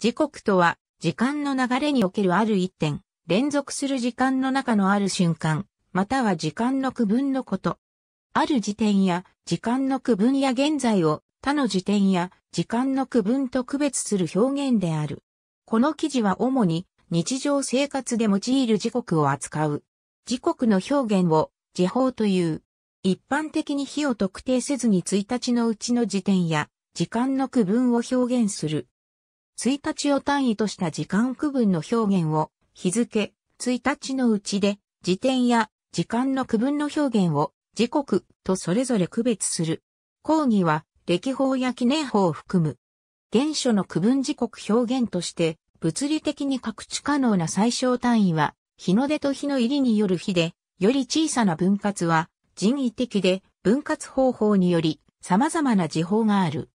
時刻とは、時間の流れにおけるある一点、連続する時間の中のある瞬間、または時間の区分のこと。ある時点や、時間の区分や現在を、他の時点や、時間の区分と区別する表現である。この記事は主に、日常生活で用いる時刻を扱う。時刻の表現を、時報という。一般的に日を特定せずに1日のうちの時点や、時間の区分を表現する。1日を単位とした時間区分の表現を、日付、1日のうちで、時点や時間の区分の表現を、時刻とそれぞれ区別する。講義は、歴法や記念法を含む。原初の区分時刻表現として、物理的に各地可能な最小単位は、日の出と日の入りによる日で、より小さな分割は、人為的で、分割方法により、様々な時報がある。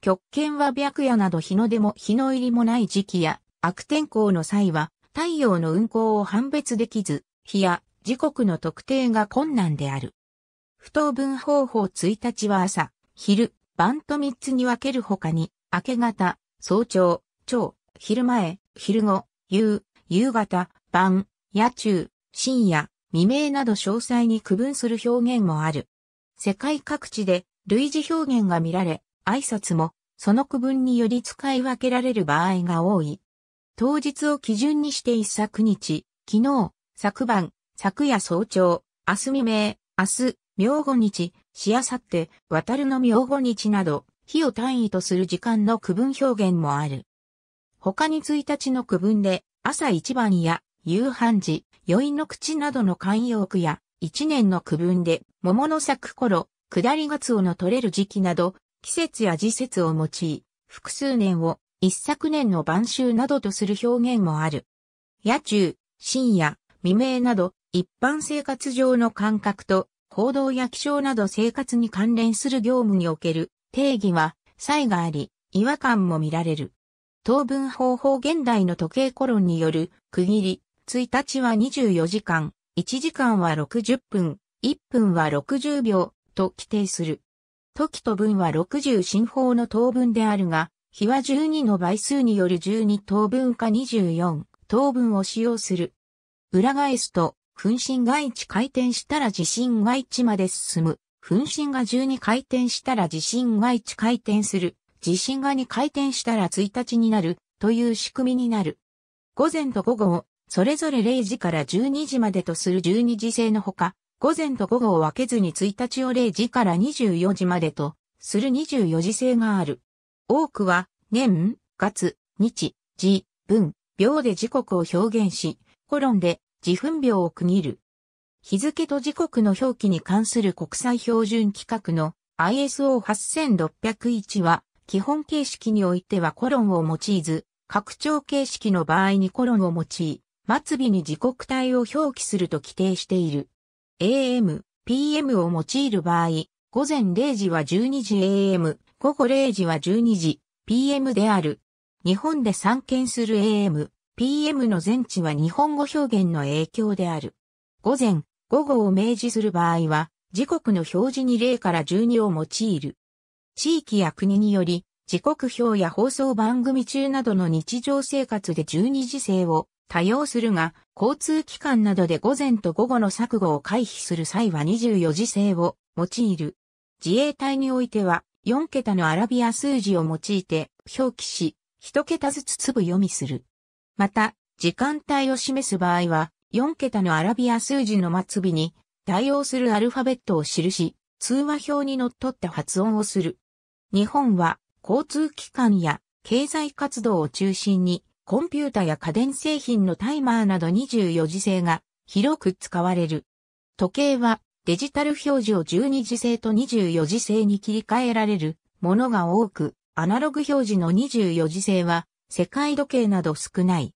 極圏は白夜など日の出も日の入りもない時期や悪天候の際は太陽の運行を判別できず、日や時刻の特定が困難である。不当分方法1日は朝、昼、晩と3つに分けるほかに、明け方、早朝、朝、昼前、昼後、夕、夕方、晩、夜中、深夜、未明など詳細に区分する表現もある。世界各地で類似表現が見られ、挨拶も、その区分により使い分けられる場合が多い。当日を基準にして一昨日、昨日、昨晩、昨夜早朝、明日未明、明日、明後日、しあさって、渡るの明後日など、日を単位とする時間の区分表現もある。他に1日の区分で、朝一番や、夕飯時、余韻の口などの慣用句や、一年の区分で、桃の咲く頃、下りがつおの取れる時期など、季節や時節を用い、複数年を一昨年の晩秋などとする表現もある。夜中、深夜、未明など、一般生活上の感覚と、行動や気象など生活に関連する業務における定義は、差異があり、違和感も見られる。当分方法現代の時計コロンによる区切り、1日は24時間、1時間は60分、1分は60秒と規定する。時と分は60進法の等分であるが、比は12の倍数による12等分か24等分を使用する。裏返すと、分身が1回転したら地震が1まで進む。分身が12回転したら地震が1回転する。地震が2回転したら1日になる。という仕組みになる。午前と午後を、それぞれ0時から12時までとする12時制のほか、午前と午後を分けずに1日を0時から24時までと、する24時制がある。多くは、年、月、日、時、分、秒で時刻を表現し、コロンで時分秒を区切る。日付と時刻の表記に関する国際標準規格の ISO8601 は、基本形式においてはコロンを用いず、拡張形式の場合にコロンを用い、末尾に時刻帯を表記すると規定している。AM、PM を用いる場合、午前0時は12時 AM、午後0時は12時 PM である。日本で散見する AM、PM の前置は日本語表現の影響である。午前、午後を明示する場合は、時刻の表示に0から12を用いる。地域や国により、時刻表や放送番組中などの日常生活で12時制を多用するが、交通機関などで午前と午後の錯誤を回避する際は24時制を用いる。自衛隊においては、4桁のアラビア数字を用いて表記し、1桁ずつ粒読みする。また、時間帯を示す場合は、4桁のアラビア数字の末尾に、対応するアルファベットを記し、通話表にのっとった発音をする。日本は、交通機関や経済活動を中心に、コンピュータや家電製品のタイマーなど24時制が広く使われる。時計はデジタル表示を12時制と24時制に切り替えられるものが多く、アナログ表示の24時制は世界時計など少ない。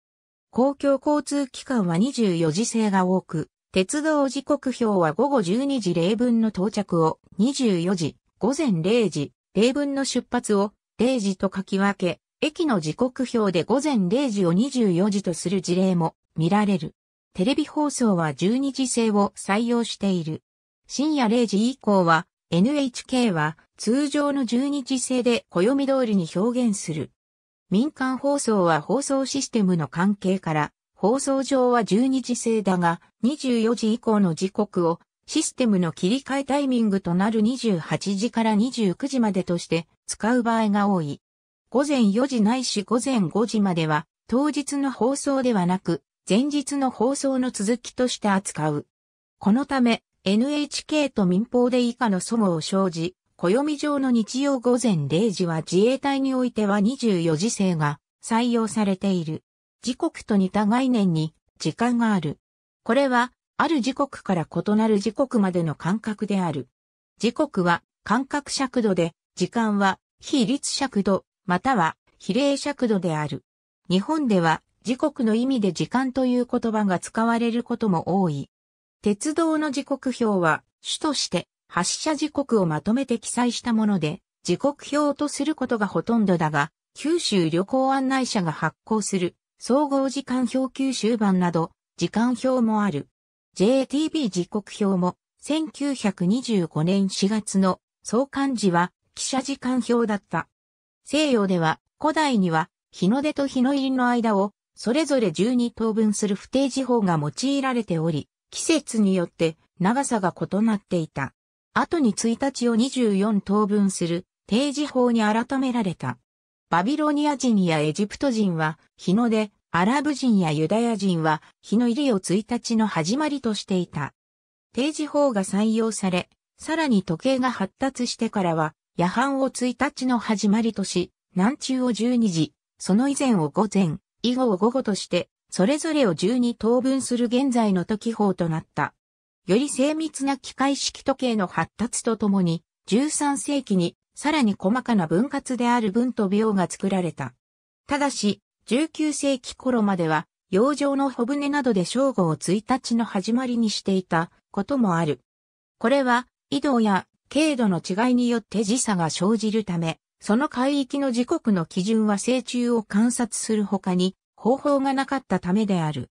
公共交通機関は24時制が多く、鉄道時刻表は午後12時0分の到着を24時、午前0時、0分の出発を0時と書き分け、駅の時刻表で午前0時を24時とする事例も見られる。テレビ放送は12時制を採用している。深夜0時以降は NHK は通常の12時制で暦通りに表現する。民間放送は放送システムの関係から放送上は12時制だが24時以降の時刻をシステムの切り替えタイミングとなる28時から29時までとして使う場合が多い。午前4時ないし午前5時までは、当日の放送ではなく、前日の放送の続きとして扱う。このため、NHK と民放で以下の祖母を生じ、暦上の日曜午前0時は自衛隊においては24時制が採用されている。時刻と似た概念に時間がある。これは、ある時刻から異なる時刻までの間隔である。時刻は間隔尺度で、時間は非律尺度、または比例尺度である。日本では時刻の意味で時間という言葉が使われることも多い。鉄道の時刻表は主として発車時刻をまとめて記載したもので、時刻表とすることがほとんどだが、九州旅行案内者が発行する総合時間表九州版など時間表もある。JTB 時刻表も1925年4月の総刊時は記者時間表だった。西洋では古代には日の出と日の入りの間をそれぞれ12等分する不定時法が用いられており、季節によって長さが異なっていた。後に1日を24等分する定時法に改められた。バビロニア人やエジプト人は日の出、アラブ人やユダヤ人は日の入りを1日の始まりとしていた。定時法が採用され、さらに時計が発達してからは夜半を1日の始まりとし、南中を12時、その以前を午前、以後を午後として、それぞれを12等分する現在の時法となった。より精密な機械式時計の発達とともに、13世紀にさらに細かな分割である分と秒が作られた。ただし、19世紀頃までは、洋上の小舟などで正午を1日の始まりにしていたこともある。これは、移動や経度の違いによって時差が生じるため、その海域の時刻の基準は成虫を観察する他に方法がなかったためである。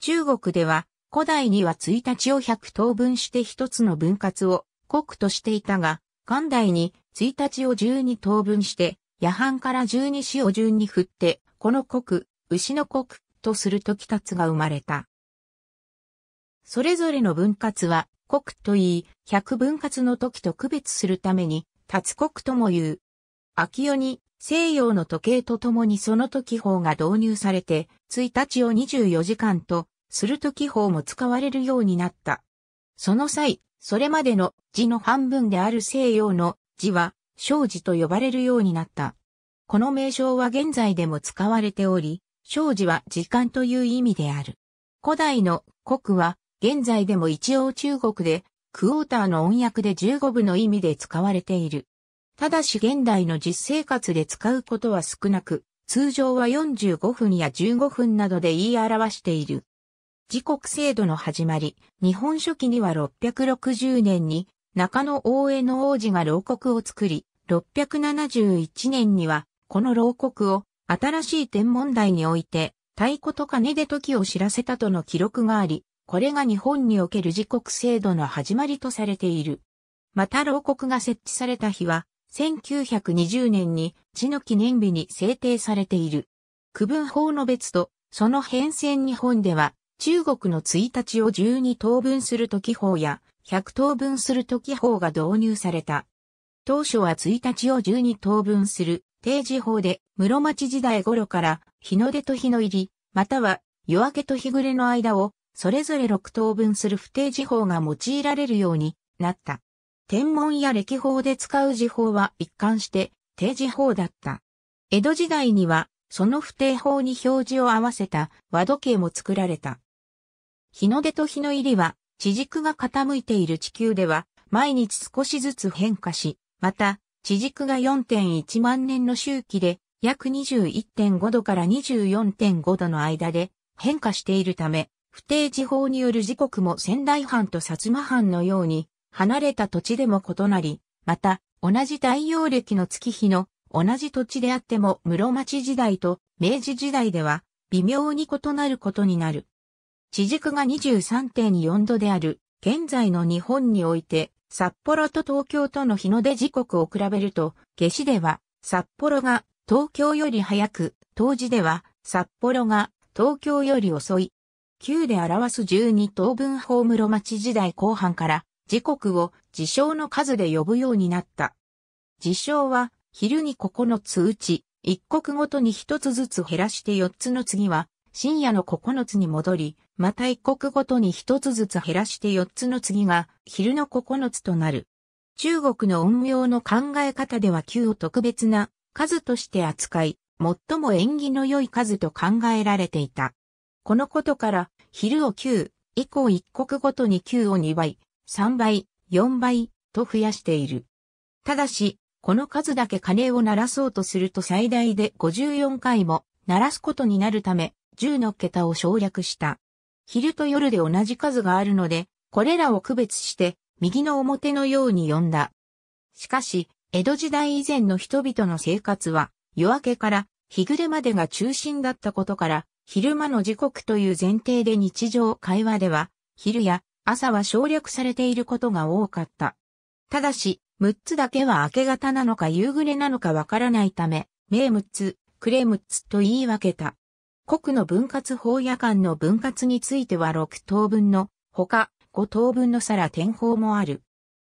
中国では古代には1日を100等分して一つの分割を国としていたが、元代に1日を12等分して夜半から12子を順に振って、この国、牛の国とする時つが生まれた。それぞれの分割は国といい、百分割の時と区別するために、立国とも言う。秋夜に西洋の時計とともにその時法が導入されて、1日を24時間とする時法も使われるようになった。その際、それまでの字の半分である西洋の字は、生字と呼ばれるようになった。この名称は現在でも使われており、生字は時間という意味である。古代の国は現在でも一応中国で、クォーターの音訳で15部の意味で使われている。ただし現代の実生活で使うことは少なく、通常は45分や15分などで言い表している。時刻制度の始まり、日本初期には660年に中野大江の王子が牢獄を作り、671年にはこの牢獄を新しい天文台において太鼓と金で時を知らせたとの記録があり、これが日本における自国制度の始まりとされている。また牢国が設置された日は、1920年に地の記念日に制定されている。区分法の別と、その変遷日本では、中国の1日を12等分する時法や、100等分する時法が導入された。当初は1日を12等分する定時法で、室町時代頃から、日の出と日の入り、または夜明けと日暮れの間をそれぞれ6等分する不定時法が用いられるようになった。天文や歴法で使う時法は一貫して定時法だった。江戸時代には、その不定法に表示を合わせた和時計も作られた。日の出と日の入りは、地軸が傾いている地球では、毎日少しずつ変化し、また、地軸が4.1万年の周期で、約21.5度から24.5度の間で変化しているため、不定時法による時刻も仙台藩と薩摩藩のように、離れた土地でも異なり、また、同じ太陽暦の月日の同じ土地であっても室町時代と明治時代では微妙に異なることになる。地軸が23.4度である現在の日本において札幌と東京との日の出時刻を比べると、下市では札幌が東京より早く、冬至では札幌が東京より遅い9で表す12等分法室町時代後半から時刻を事象の数で呼ぶようになった。事象は昼に9つ打ち、一刻ごとに一つずつ減らして4つの次は深夜の9つに戻り、また一刻ごとに一つずつ減らして4つの次が昼の9つとなる。中国の音用の考え方では9を特別な数として扱い、最も縁起の良い数と考えられていた。このことから、昼を9、以降一刻ごとに9を2倍、3倍、4倍、と増やしている。ただし、この数だけ鐘を鳴らそうとすると最大で54回も鳴らすことになるため、10の桁を省略した。昼と夜で同じ数があるので、これらを区別して、右の表のように呼んだ。しかし、江戸時代以前の人々の生活は、夜明けから日暮れまでが中心だったことから、昼間の時刻という前提で日常会話では、昼や朝は省略されていることが多かった。ただし、6つだけは明け方なのか夕暮れなのかわからないため、名つ、暮れ6つと言い分けた。国の分割法夜間の分割については6等分の、ほか5等分の皿天法もある。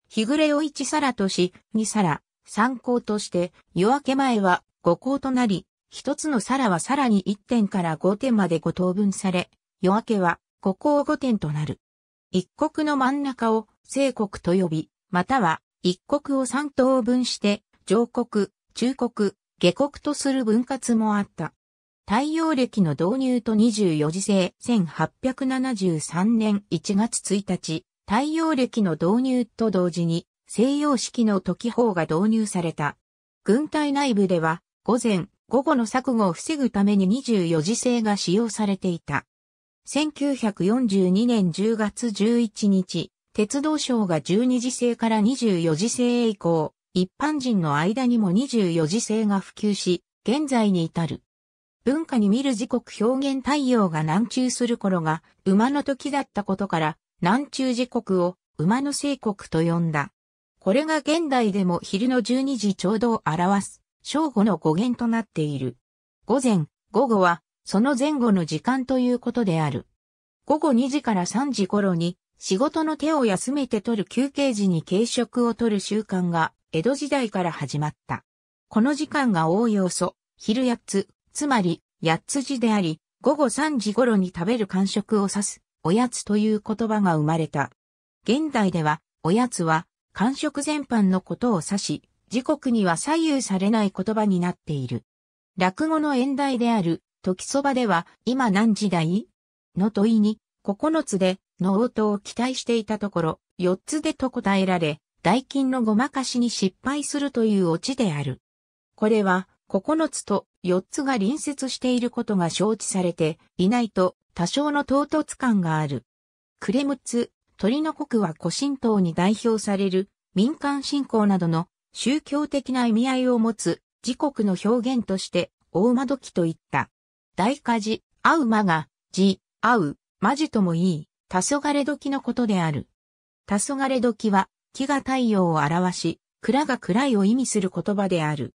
日暮れを1皿とし、2皿、3項として、夜明け前は5項となり、一つの皿はさらに1点から5点まで5等分され、夜明けは5項5点となる。一国の真ん中を聖国と呼び、または一国を3等分して、上国、中国、下国とする分割もあった。太陽暦の導入と24時制1873年1月1日、太陽暦の導入と同時に西洋式の時法が導入された。軍隊内部では午前、午後の錯誤を防ぐために24時制が使用されていた。1942年10月11日、鉄道省が12時制から24時制へ移行、一般人の間にも24時制が普及し、現在に至る。文化に見る時刻表現対応が南中する頃が馬の時だったことから南中時刻を馬の聖国と呼んだ。これが現代でも昼の12時ちょうどを表す正午の語源となっている。午前、午後は、その前後の時間ということである。午後2時から3時頃に、仕事の手を休めて取る休憩時に軽食を取る習慣が、江戸時代から始まった。この時間が多い要素、昼八つ、つまり、八つ時であり、午後3時頃に食べる間食を指す、おやつという言葉が生まれた。現代では、おやつは、間食全般のことを指し、時刻には左右されない言葉になっている。落語の演題である、時そばでは、今何時代の問いに、9つで、の応答を期待していたところ、4つでと答えられ、代金のごまかしに失敗するというオチである。これは、9つと4つが隣接していることが承知されていないと多少の唐突感がある。クレムツ、鳥の国は古神道に代表される民間信仰などの宗教的な意味合いを持つ自国の表現として大間時といった。大火事、合う間が、時、合う、魔時ともいい、黄昏時のことである。黄昏時は、木が太陽を表し、蔵が暗いを意味する言葉である。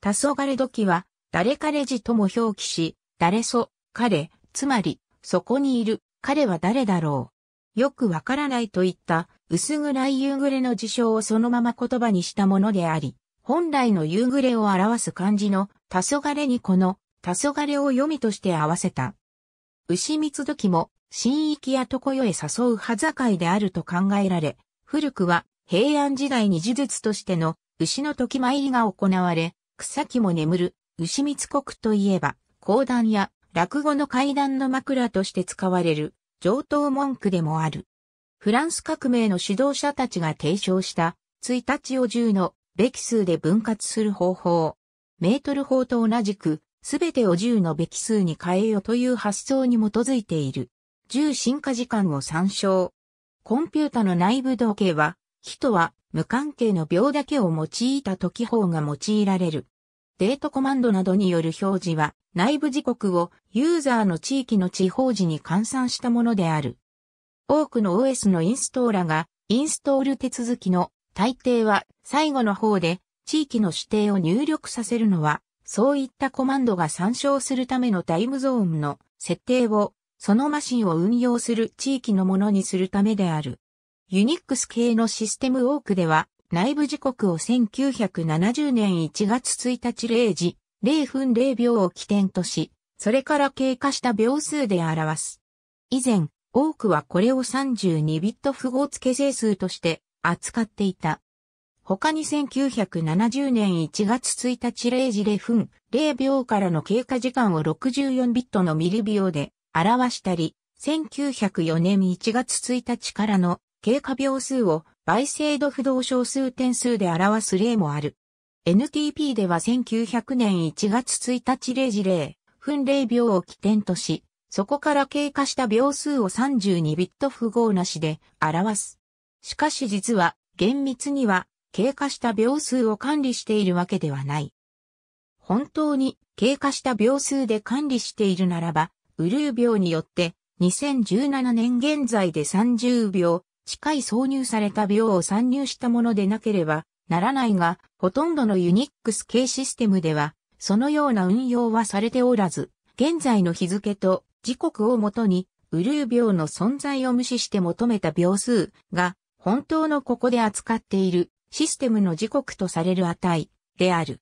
黄昏時は、誰彼時とも表記し、誰そ、彼、つまり、そこにいる、彼は誰だろう。よくわからないといった薄暗い夕暮れの事象をそのまま言葉にしたものであり、本来の夕暮れを表す漢字の黄昏にこの黄昏を読みとして合わせた。牛三時も新域や床よへ誘う歯境であると考えられ、古くは平安時代に呪術としての牛の時参りが行われ、草木も眠る牛三国といえば、講談や落語の階段の枕として使われる上等文句でもある。フランス革命の指導者たちが提唱した、1日を10のべき数で分割する方法。メートル法と同じく、すべてを10のべき数に変えよという発想に基づいている。10進化時間を参照。コンピュータの内部時計は、人は無関係の秒だけを用いた時法が用いられる。デートコマンドなどによる表示は、内部時刻をユーザーの地域の地方時に換算したものである。多くの OS のインストーラが、インストール手続きの大抵は最後の方で地域の指定を入力させるのは、そういったコマンドが参照するためのタイムゾーンの設定を、そのマシンを運用する地域のものにするためである。ユニックス系のシステム多くでは、内部時刻を1970年1月1日0時、0分0秒を起点とし、それから経過した秒数で表す。以前、多くはこれを32ビット符号付け整数として扱っていた。他に1970年1月1日0時0分0秒からの経過時間を64ビットのミリ秒で表したり、1904年1月1日からの経過秒数を倍精度不動小数点数で表す例もある。NTP では1900年1月1日0時0分0秒を起点とし、そこから経過した秒数を32ビット符号なしで表す。しかし実は厳密には経過した秒数を管理しているわけではない。本当に経過した秒数で管理しているならば、ウルー秒によって2017年現在で30秒近い挿入された秒を参入したものでなければならないが、ほとんどのユニックス系システムでは、そのような運用はされておらず、現在の日付と時刻をもとに、ウ雨竜秒の存在を無視して求めた秒数が、本当のここで扱っているシステムの時刻とされる値である。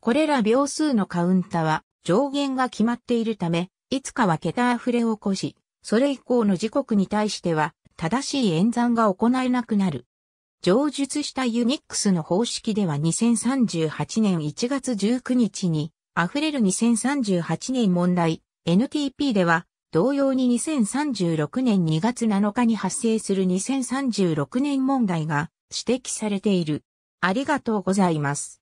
これら秒数のカウンタは上限が決まっているため、いつかは桁溢れを起こし、それ以降の時刻に対しては正しい演算が行えなくなる。上述したユニックスの方式では2038年1月19日に溢れる2038年問題 NTP では、同様に2036年2月7日に発生する2036年問題が指摘されている。ありがとうございます。